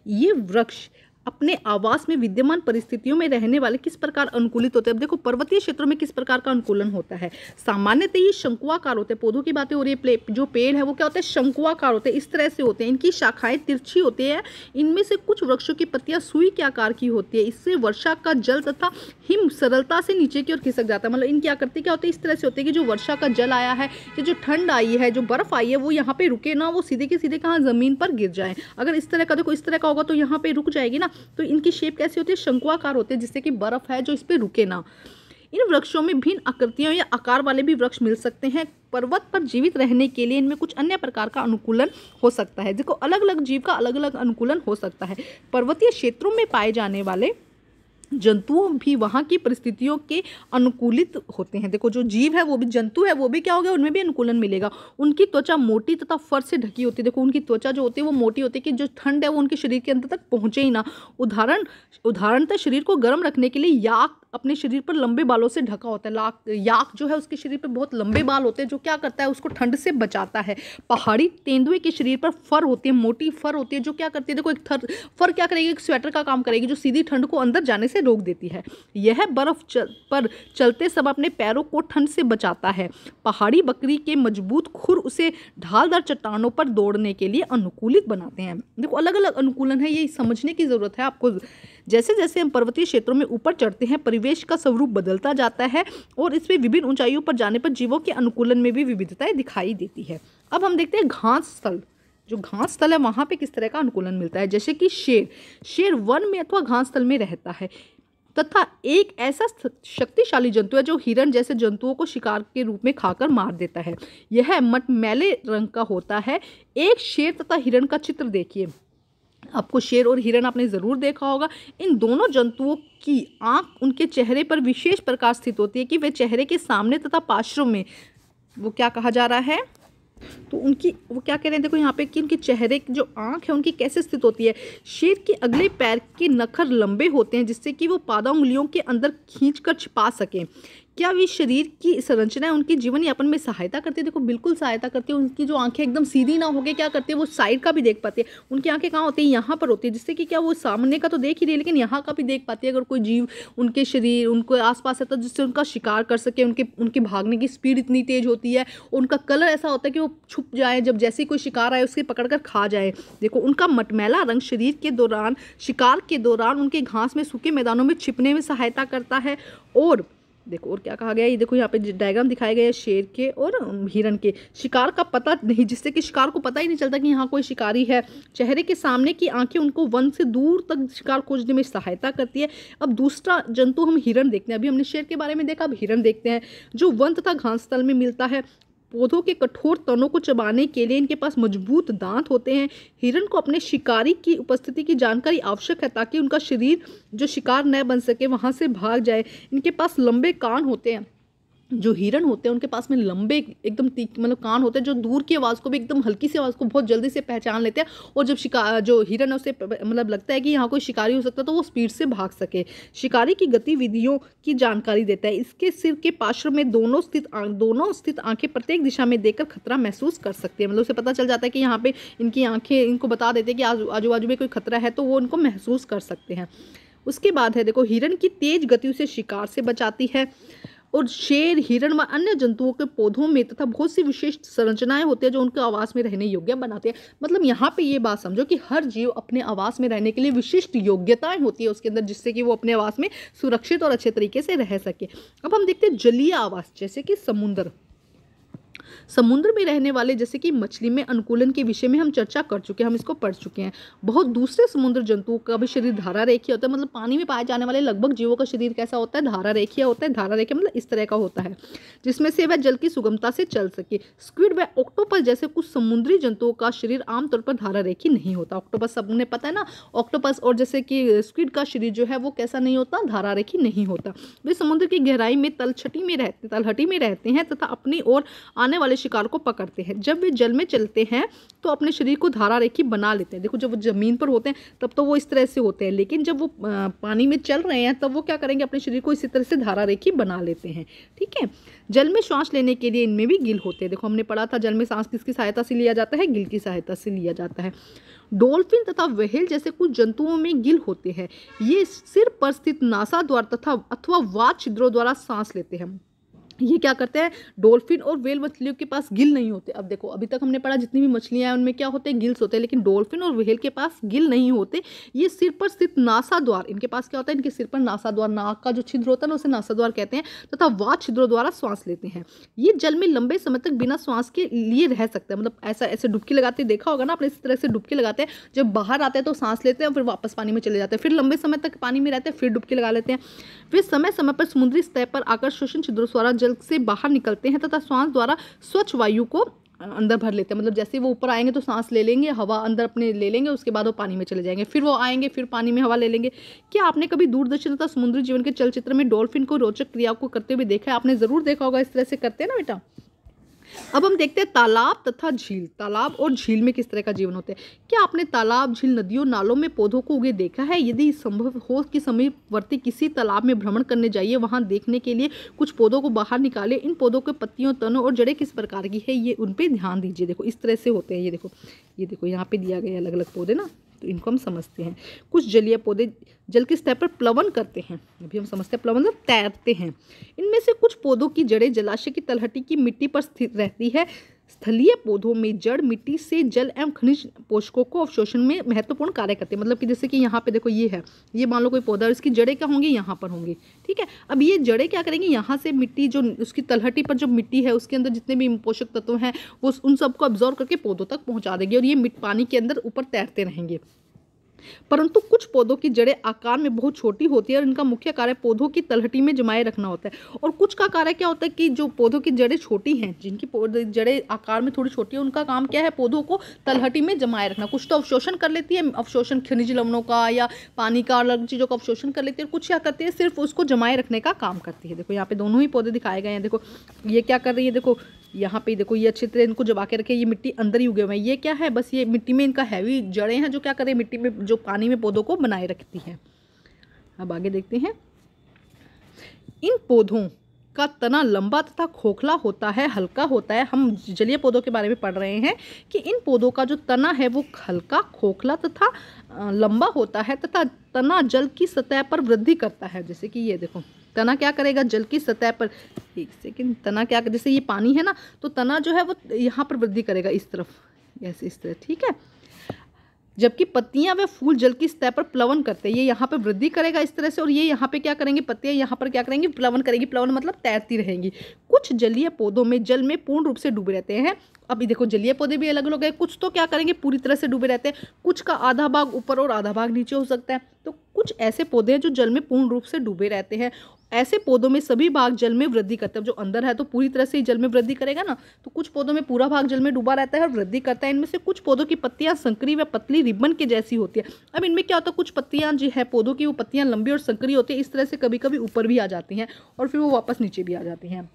ये वृक्ष अपने आवास में विद्यमान परिस्थितियों में रहने वाले किस प्रकार अनुकूलित होते हैं अब देखो पर्वतीय क्षेत्रों में किस प्रकार का अनुकूलन होता है सामान्यतः ये शंकुआकार होते हैं पौधों की बातें हो रही है जो पेड़ है वो क्या होता है शंकुआकार होते हैं इस तरह से होते हैं इनकी शाखाएं तिरछी होती है इनमें से कुछ वृक्षों की पत्तियां सुई के आकार की होती है इससे वर्षा का जल तथा हिम सरलता से नीचे की ओर खिसक जाता है मतलब इन क्या करते क्या होते हैं इस तरह से होते हैं कि जो वर्षा का जल आया है या जो ठंड आई है जो बर्फ़ आई है वो यहाँ पे रुके ना वो सीधे के सीधे कहाँ ज़मीन पर गिर जाए अगर इस तरह का देखो इस तरह का होगा तो यहाँ पे रुक जाएगी ना तो इनकी शेप कैसी होती है शंकुआकार होते हैं जिससे कि बर्फ़ है जो इस पर रुके ना इन वृक्षों में भिन्न आकृतियों या आकार वाले भी वृक्ष मिल सकते हैं पर्वत पर जीवित रहने के लिए इनमें कुछ अन्य प्रकार का अनुकूलन हो सकता है देखो अलग अलग जीव का अलग अलग अनुकूलन हो सकता है पर्वतीय क्षेत्रों में पाए जाने वाले जंतुओं भी वहाँ की परिस्थितियों के अनुकूलित होते हैं देखो जो जीव है वो भी जंतु है वो भी क्या हो गया उनमें भी अनुकूलन मिलेगा उनकी त्वचा मोटी तथा फर से ढकी होती है देखो उनकी त्वचा जो होती है वो मोटी होती है कि जो ठंड है वो उनके शरीर के अंदर तक पहुँचे ही ना उदाहरण उदाहरणतः शरीर को गर्म रखने के लिए याक अपने शरीर पर लंबे बालों से ढका होता है लाख याक जो है उसके शरीर पर बहुत लंबे बाल होते हैं जो क्या करता है उसको ठंड से बचाता है पहाड़ी तेंदुए के शरीर पर फर होती है मोटी फर होती है जो क्या करती है देखो एक थर फर क्या करेगी एक स्वेटर का काम करेगी जो सीधी ठंड को अंदर जाने से रोक देती है यह बर्फ चल, पर चलते सब अपने पैरों को ठंड से बचाता है पहाड़ी बकरी के मजबूत खुर उसे ढालदार चट्टानों पर दौड़ने के लिए अनुकूलित बनाते हैं देखो अलग अलग अनुकूलन है ये समझने की ज़रूरत है आपको जैसे जैसे हम पर्वतीय क्षेत्रों में ऊपर चढ़ते हैं परिवेश परिवेश का स्वरूप बदलता जाता है और इसमें विभिन्न ऊंचाइयों पर जाने पर जीवों के अनुकूलन में भी विविधताएं दिखाई देती है अब हम देखते हैं घास स्थल जो घास स्थल है वहाँ पर किस तरह का अनुकूलन मिलता है जैसे कि शेर शेर वन में अथवा घास स्थल में रहता है तथा एक ऐसा शक्तिशाली जंतु है जो हिरण जैसे जंतुओं को शिकार के रूप में खाकर मार देता है यह मटमैले रंग का होता है एक शेर तथा हिरण का चित्र देखिए आपको शेर और हिरण आपने ज़रूर देखा होगा इन दोनों जंतुओं की आँख उनके चेहरे पर विशेष प्रकार स्थित होती है कि वे चेहरे के सामने तथा पाश्रो में वो क्या कहा जा रहा है तो उनकी वो क्या कह रहे हैं देखो यहाँ पे कि उनके चेहरे की जो आँख है उनकी कैसे स्थित होती है शेर के अगले पैर के नखर लंबे होते हैं जिससे कि वो पादा उंगलियों के अंदर खींच कर छिपा सकें क्या वे शरीर की संरचना है उनके जीवन यापन में सहायता करती है देखो बिल्कुल सहायता करती है उनकी जो आंखें एकदम सीधी ना होकर क्या करती है वो साइड का भी देख पाती है उनकी आंखें कहाँ होती है यहाँ पर होती है जिससे कि क्या वो सामने का तो देख ही रही है लेकिन यहाँ का भी देख पाती है अगर कोई जीव उनके शरीर उनके आसपास है तो जिससे उनका शिकार कर सके उनके उनके भागने की स्पीड इतनी तेज होती है उनका कलर ऐसा होता है कि वो छुप जाए जब जैसे कोई शिकार आए उसके पकड़ कर खा जाए देखो उनका मटमैला रंग शरीर के दौरान शिकार के दौरान उनके घास में सूखे मैदानों में छिपने में सहायता करता है और देखो और क्या कहा गया ये देखो यहाँ पे डायग्राम दिखाए गए शेर के और हिरण के शिकार का पता नहीं जिससे कि शिकार को पता ही नहीं चलता कि यहाँ कोई शिकारी है चेहरे के सामने की आंखें उनको वन से दूर तक शिकार खोजने में सहायता करती है अब दूसरा जंतु हम हिरण देखते हैं अभी हमने शेर के बारे में देखा अब हिरण देखते हैं जो वन तथा घास स्थल में मिलता है पौधों के कठोर तनों को चबाने के लिए इनके पास मजबूत दांत होते हैं हिरण को अपने शिकारी की उपस्थिति की जानकारी आवश्यक है ताकि उनका शरीर जो शिकार न बन सके वहाँ से भाग जाए इनके पास लंबे कान होते हैं जो हिरण होते हैं उनके पास में लंबे एकदम मतलब कान होते हैं जो दूर की आवाज़ को भी एकदम हल्की सी आवाज़ को बहुत जल्दी से पहचान लेते हैं और जब शिकार जो हिरण है उसे मतलब लगता है कि यहाँ कोई शिकारी हो सकता है तो वो स्पीड से भाग सके शिकारी की गतिविधियों की जानकारी देता है इसके सिर के पार्श्व में दोनों स्थित दोनों स्थित आँखें प्रत्येक दिशा में देखकर खतरा महसूस कर सकती है मतलब उसे पता चल जाता है कि यहाँ पर इनकी आँखें इनको बता देते हैं कि आज आजू बाजू में कोई खतरा है तो वो इनको महसूस कर सकते हैं उसके बाद है देखो हिरण की तेज गति उसे शिकार से बचाती है और शेर हिरण व अन्य जंतुओं के पौधों में तथा बहुत सी विशिष्ट संरचनाएं होती है जो उनके आवास में रहने योग्य बनाते हैं मतलब यहाँ पे ये बात समझो कि हर जीव अपने आवास में रहने के लिए विशिष्ट योग्यताएं होती है उसके अंदर जिससे कि वो अपने आवास में सुरक्षित और अच्छे तरीके से रह सके अब हम देखते हैं जलीय आवास जैसे कि समुद्र समुद्र में रहने वाले जैसे कि मछली में अनुकूलन के विषय में हम चर्चा कर चुके हैं हम इसको पढ़ चुके हैं बहुत दूसरे समुद्र जंतुओं का भी शरीर धारा रेखीय होता है मतलब पानी में पाए जाने वाले लगभग जीवों का शरीर कैसा होता है धारा रेखीय होता है धारा रेखीय मतलब इस तरह का होता है जिसमें से वह जल की सुगमता से चल सके स्क्विड व ऑक्टोपस जैसे कुछ समुद्री जंतुओं का शरीर आमतौर पर धारा रेखी नहीं होता ऑक्टोपस सब सबने पता है ना ऑक्टोपस और जैसे कि स्क्विड का शरीर जो है वो कैसा नहीं होता धारा रेखी नहीं होता वे समुद्र की गहराई में तलछटी में रहते तलहटी में रहते हैं तथा अपनी ओर आने जाने वाले शिकार को पकड़ते हैं जब वे जल में चलते हैं तो अपने शरीर को धारा रेखी बना लेते हैं देखो जब वो ज़मीन पर होते हैं तब तो वो इस तरह से होते हैं लेकिन जब वो पानी में चल रहे हैं तब वो क्या करेंगे अपने शरीर को इसी तरह से धारा रेखी बना लेते हैं ठीक है जल में श्वास लेने के लिए इनमें भी गिल होते हैं देखो हमने पढ़ा था जल में सांस किसकी सहायता से लिया जाता है गिल की सहायता से लिया जाता है डॉल्फिन तथा वहेल जैसे कुछ जंतुओं में गिल होते हैं ये सिर पर स्थित नासा द्वार तथा अथवा वाद छिद्रों द्वारा सांस लेते हैं ये क्या करते हैं डॉल्फिन और वेल मछलियों के पास गिल नहीं होते अब देखो अभी तक हमने पढ़ा जितनी भी मछलियाँ हैं उनमें क्या होते हैं गिल्स होते हैं लेकिन डॉल्फिन और वेल के पास गिल नहीं होते ये सिर पर स्थित नासा द्वार इनके पास क्या होता है इनके सिर पर नासा द्वार नाक का जो छिद्र होता है ना उसे नासा द्वार कहते हैं तथा तो वा छिद्रों द्वारा श्वास लेते हैं ये जल में लंबे समय तक बिना श्वास के लिए रह सकते हैं मतलब ऐसा ऐसे डुबकी लगाते देखा होगा ना अपने इस तरह से डुबकी लगाते हैं जब बाहर आते हैं तो सांस लेते हैं फिर वापस पानी में चले जाते हैं फिर लंबे समय तक पानी में रहते हैं फिर डुबकी लगा लेते हैं वे समय समय पर समुद्री स्तर पर आकर शोषण छिद्रों द्वारा जल से बाहर निकलते हैं तथा श्वास द्वारा स्वच्छ वायु को अंदर भर लेते हैं मतलब जैसे वो ऊपर आएंगे तो सांस ले लेंगे हवा अंदर अपने ले लेंगे उसके बाद वो पानी में चले जाएंगे फिर वो आएंगे फिर पानी में हवा ले लेंगे क्या आपने कभी दूरदर्शन तथा समुद्री जीवन के चलचित्र में डॉल्फिन को रोचक क्रिया को करते हुए देखा है आपने ज़रूर देखा होगा इस तरह से करते हैं ना बेटा अब हम देखते हैं तालाब तथा झील तालाब और झील में किस तरह का जीवन होता है क्या आपने तालाब झील नदियों नालों में पौधों को उगे देखा है यदि संभव हो कि समीपवर्ती किसी तालाब में भ्रमण करने जाइए वहाँ देखने के लिए कुछ पौधों को बाहर निकाले इन पौधों के पत्तियों तनों और जड़ें किस प्रकार की है ये उन पर ध्यान दीजिए देखो इस तरह से होते हैं ये देखो ये देखो यहाँ पे दिया गया अलग अलग पौधे ना तो इनको हम समझते हैं कुछ जलीय पौधे जल के स्तर पर प्लवन करते हैं अभी हम समझते हैं प्लवन मतलब तैरते हैं इनमें से कुछ पौधों की जड़ें जलाशय की तलहटी की मिट्टी पर स्थित रहती है स्थलीय पौधों में जड़ मिट्टी से जल एवं खनिज पोषकों को अवशोषण में महत्वपूर्ण कार्य करते हैं मतलब कि जैसे कि यहाँ पे देखो ये है ये मान लो कोई पौधा और इसकी जड़ें क्या होंगी यहाँ पर होंगी ठीक है अब ये जड़ें क्या करेंगी यहाँ से मिट्टी जो उसकी तलहटी पर जो मिट्टी है उसके अंदर जितने भी पोषक तत्व हैं वो उन सबको ऑब्जॉर्व करके पौधों तक पहुँचा देंगे और ये पानी के अंदर ऊपर तैरते रहेंगे परंतु कुछ पौधों की जड़ें आकार में बहुत छोटी होती है और इनका मुख्य कार्य पौधों की तलहटी में जमाए रखना होता है और कुछ का कार्य क्या होता है कि जो पौधों की जड़ें छोटी हैं जिनकी जड़ें आकार में थोड़ी छोटी है उनका काम क्या है पौधों को तलहटी में जमाए रखना कुछ तो अवशोषण कर लेती है अवशोषण खनिज लवनों का या पानी का अलग चीज़ों का अवशोषण कर लेती है और कुछ क्या करती है सिर्फ उसको जमाए रखने का काम करती है देखो यहाँ पे दोनों ही पौधे दिखाए गए हैं देखो ये क्या कर रही है देखो यहाँ पे देखो ये अच्छी तरह इनको जबा के रखे ये मिट्टी अंदर ही उगे हुए हैं ये क्या है बस ये मिट्टी में इनका हैवी जड़ें हैं जो क्या करें मिट्टी में जो पानी में पौधों को बनाए रखती हैं अब आगे देखते हैं इन पौधों का तना लंबा तथा खोखला होता है हल्का होता है हम जलीय पौधों के बारे में पढ़ रहे हैं कि इन पौधों का जो तना है वो हल्का खोखला तथा लंबा होता है तथा तना जल की सतह पर वृद्धि करता है जैसे कि ये देखो तना क्या करेगा जल की सतह पर एक सेकेंड तना क्या जैसे ये पानी है ना तो तना जो है वो यहाँ पर वृद्धि करेगा इस तरफ ऐसे इस तरह ठीक है जबकि पत्तियां व फूल जल की सतह पर प्लवन करते हैं ये यहाँ पर वृद्धि करेगा इस तरह से और ये यहाँ पे क्या करेंगे पत्तियां यहाँ पर क्या करेंगी प्लवन करेगी प्लवन मतलब तैरती रहेंगी कुछ जलीय पौधों में जल में पूर्ण रूप से डूबे रहते हैं अभी देखो जलीय पौधे भी अलग अलग है कुछ तो क्या करेंगे पूरी तरह से डूबे रहते हैं कुछ का आधा भाग ऊपर और आधा भाग नीचे हो सकता है तो कुछ ऐसे पौधे हैं जो जल में पूर्ण रूप से डूबे रहते हैं ऐसे पौधों में सभी भाग जल में वृद्धि करते हैं जो अंदर है तो पूरी तरह से ही जल में वृद्धि करेगा ना तो कुछ पौधों में पूरा भाग जल में डूबा रहता है और वृद्धि करता है इनमें से कुछ पौधों की पत्तियां संकरी व पतली रिबन के जैसी होती है अब इनमें क्या होता है कुछ पत्तियां जो है पौधों की वो पत्तियां लंबी और संकरी होती है इस तरह से कभी कभी ऊपर भी आ जाती हैं और फिर वो वापस नीचे भी आ जाती हैं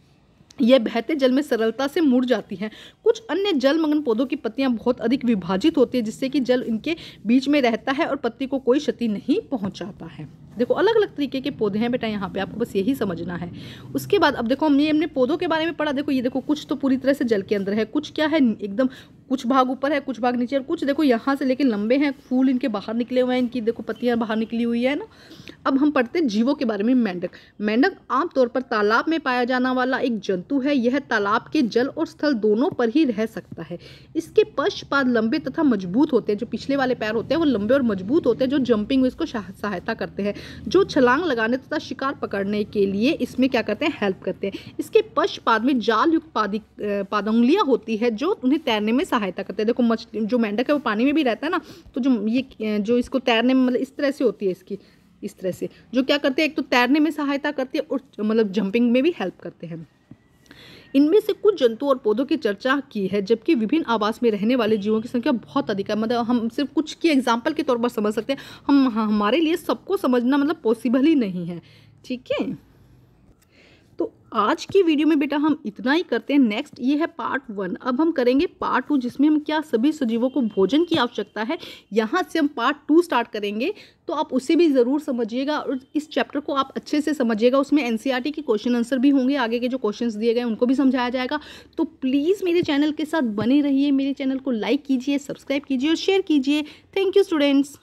यह बहते जल में सरलता से मुड़ जाती हैं कुछ अन्य जलमग्न पौधों की पत्तियां बहुत अधिक विभाजित होती है जिससे कि जल इनके बीच में रहता है और पत्ती को कोई क्षति नहीं पहुंचाता है देखो अलग अलग तरीके के पौधे हैं बेटा यहाँ पे आपको बस यही समझना है उसके बाद अब देखो हमने हमने पौधों के बारे में पढ़ा देखो ये देखो कुछ तो पूरी तरह से जल के अंदर है कुछ क्या है एकदम कुछ भाग ऊपर है कुछ भाग नीचे और कुछ देखो यहाँ से लेकिन लंबे हैं फूल इनके बाहर निकले हुए हैं इनकी देखो पत्तियाँ बाहर निकली हुई है ना अब हम पढ़ते हैं जीवों के बारे में मेंढक मेंढक आमतौर पर तालाब में पाया जाना वाला एक जंतु है यह तालाब के जल और स्थल दोनों पर ही रह सकता है इसके पश्चपाद लंबे तथा मजबूत होते हैं जो पिछले वाले पैर होते हैं वो लंबे और मजबूत होते हैं जो जंपिंग में इसको सहायता करते हैं जो छलांग लगाने तथा शिकार पकड़ने के लिए इसमें क्या करते हैं हेल्प करते हैं इसके पश्चपाद में जाल युक्त पादी पादंगलियाँ होती है जो उन्हें तैरने में सहायता करते हैं देखो मछली जो मेंढक है वो पानी में भी रहता है ना तो जो ये जो इसको तैरने में मतलब इस तरह से होती है इसकी इस तरह से जो क्या करते हैं एक तो तैरने में सहायता करती है और मतलब जंपिंग में भी हेल्प करते हैं इनमें से कुछ जंतु और पौधों की चर्चा की है जबकि विभिन्न आवास में रहने वाले जीवों की संख्या बहुत अधिक है मतलब हम सिर्फ कुछ की एग्जाम्पल के तौर पर समझ सकते हैं हम हमारे लिए सबको समझना मतलब पॉसिबल ही नहीं है ठीक है आज की वीडियो में बेटा हम इतना ही करते हैं नेक्स्ट ये है पार्ट वन अब हम करेंगे पार्ट टू जिसमें हम क्या सभी सजीवों को भोजन की आवश्यकता है यहाँ से हम पार्ट टू स्टार्ट करेंगे तो आप उसे भी ज़रूर समझिएगा और इस चैप्टर को आप अच्छे से समझिएगा उसमें एन e के क्वेश्चन आंसर भी होंगे आगे के जो क्वेश्चन दिए गए उनको भी समझाया जाएगा तो प्लीज़ मेरे चैनल के साथ बने रहिए मेरे चैनल को लाइक कीजिए सब्सक्राइब कीजिए और शेयर कीजिए थैंक यू स्टूडेंट्स